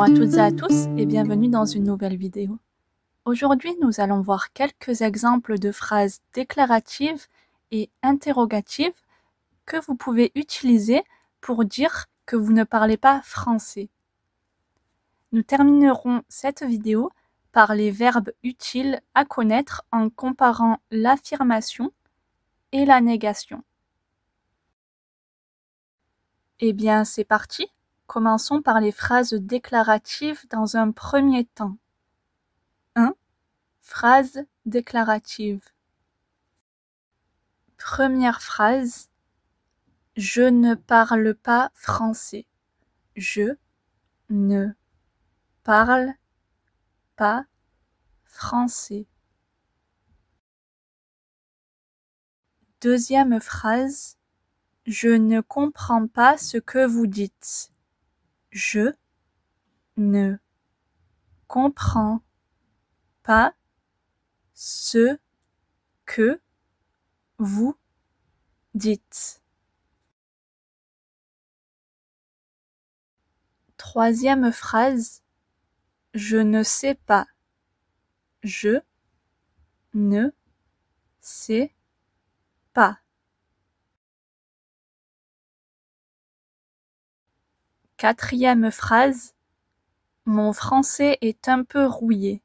Bonjour à toutes et à tous et bienvenue dans une nouvelle vidéo. Aujourd'hui, nous allons voir quelques exemples de phrases déclaratives et interrogatives que vous pouvez utiliser pour dire que vous ne parlez pas français. Nous terminerons cette vidéo par les verbes utiles à connaître en comparant l'affirmation et la négation. Eh bien, c'est parti Commençons par les phrases déclaratives dans un premier temps. 1. Phrase déclarative. Première phrase. Je ne parle pas français. Je ne parle pas français. Deuxième phrase. Je ne comprends pas ce que vous dites. Je ne comprends pas ce que vous dites. Troisième phrase. Je ne sais pas. Je ne sais pas. Quatrième phrase Mon français est un peu rouillé.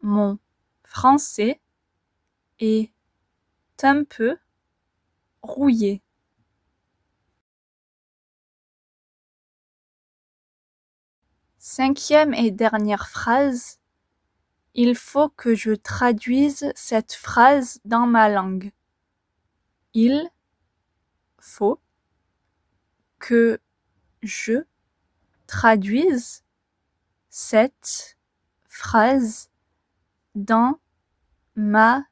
Mon français est un peu rouillé. Cinquième et dernière phrase. Il faut que je traduise cette phrase dans ma langue. Il faut que je traduise cette phrase dans ma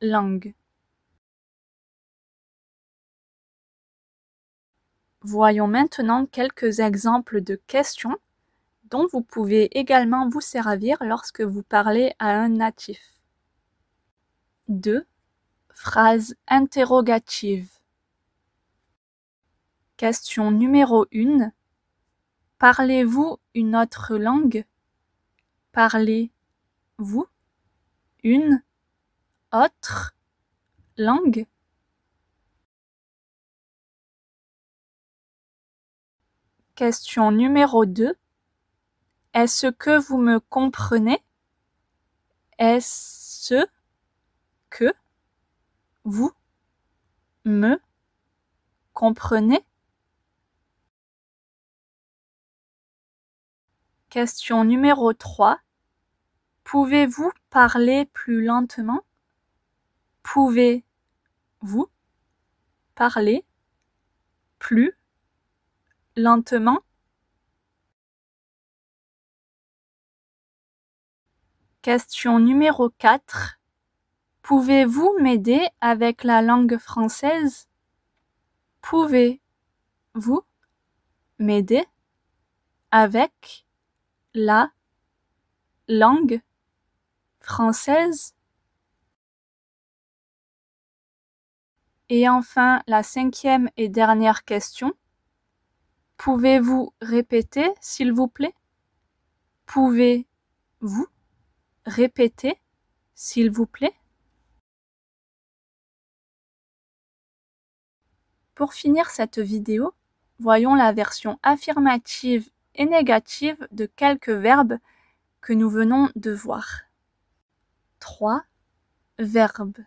langue. Voyons maintenant quelques exemples de questions dont vous pouvez également vous servir lorsque vous parlez à un natif. 2. Phrase interrogative. Question numéro 1. Parlez-vous une autre langue? Parlez-vous une autre langue? Question numéro 2. Est-ce que vous me comprenez? Est-ce que vous me comprenez? Question numéro 3. Pouvez-vous parler plus lentement Pouvez-vous parler plus lentement Question numéro 4. Pouvez-vous m'aider avec la langue française Pouvez-vous m'aider avec la langue française. Et enfin, la cinquième et dernière question. Pouvez-vous répéter, s'il vous plaît Pouvez-vous répéter, s'il vous plaît Pour finir cette vidéo, voyons la version affirmative et négative de quelques verbes que nous venons de voir. 3. Verbes.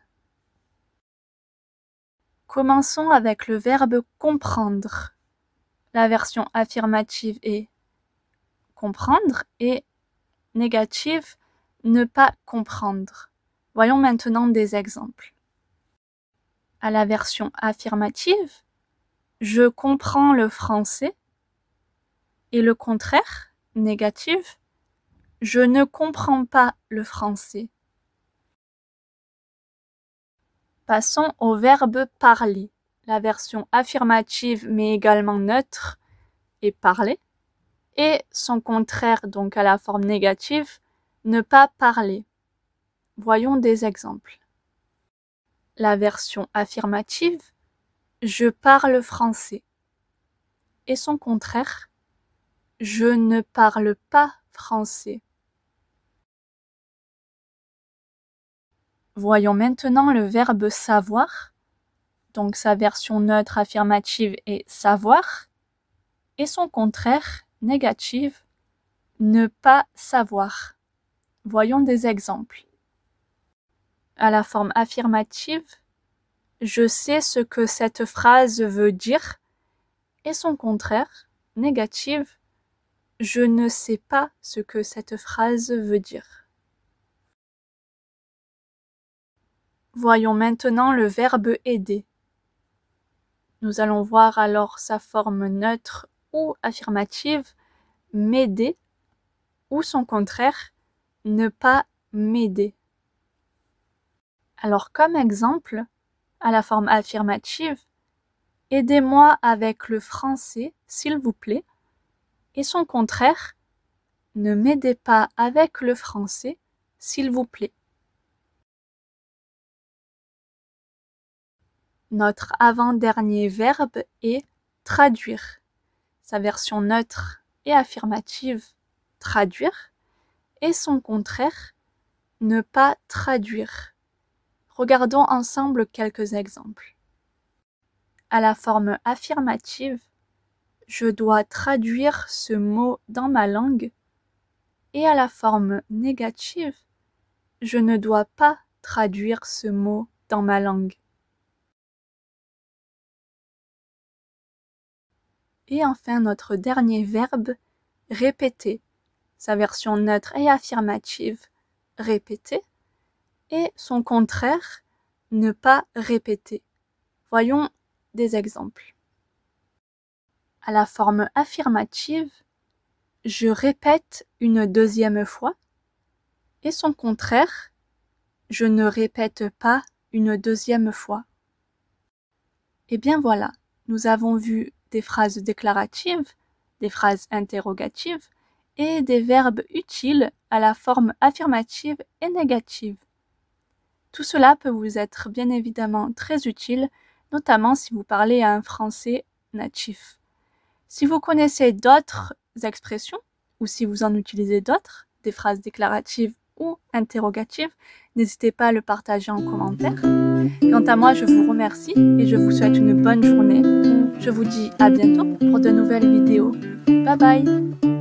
Commençons avec le verbe comprendre. La version affirmative est comprendre et négative ne pas comprendre. Voyons maintenant des exemples. À la version affirmative, je comprends le français et le contraire, négatif, je ne comprends pas le français. Passons au verbe parler, la version affirmative mais également neutre est parler, et son contraire donc à la forme négative, ne pas parler. Voyons des exemples. La version affirmative, je parle français, et son contraire, je ne parle pas français. Voyons maintenant le verbe savoir. Donc sa version neutre affirmative est savoir et son contraire négative ne pas savoir. Voyons des exemples. À la forme affirmative, je sais ce que cette phrase veut dire et son contraire négative je ne sais pas ce que cette phrase veut dire. Voyons maintenant le verbe aider. Nous allons voir alors sa forme neutre ou affirmative, m'aider, ou son contraire, ne pas m'aider. Alors comme exemple, à la forme affirmative, aidez-moi avec le français, s'il vous plaît et son contraire, ne m'aidez pas avec le français, s'il vous plaît. Notre avant-dernier verbe est traduire. Sa version neutre et affirmative, traduire, et son contraire, ne pas traduire. Regardons ensemble quelques exemples. À la forme affirmative, je dois traduire ce mot dans ma langue, et à la forme négative, je ne dois pas traduire ce mot dans ma langue. Et enfin notre dernier verbe, répéter, sa version neutre et affirmative, répéter, et son contraire, ne pas répéter. Voyons des exemples à la forme affirmative je répète une deuxième fois et son contraire je ne répète pas une deuxième fois. Eh bien voilà, nous avons vu des phrases déclaratives, des phrases interrogatives et des verbes utiles à la forme affirmative et négative. Tout cela peut vous être bien évidemment très utile, notamment si vous parlez à un français natif. Si vous connaissez d'autres expressions, ou si vous en utilisez d'autres, des phrases déclaratives ou interrogatives, n'hésitez pas à le partager en commentaire. Quant à moi, je vous remercie et je vous souhaite une bonne journée. Je vous dis à bientôt pour de nouvelles vidéos. Bye bye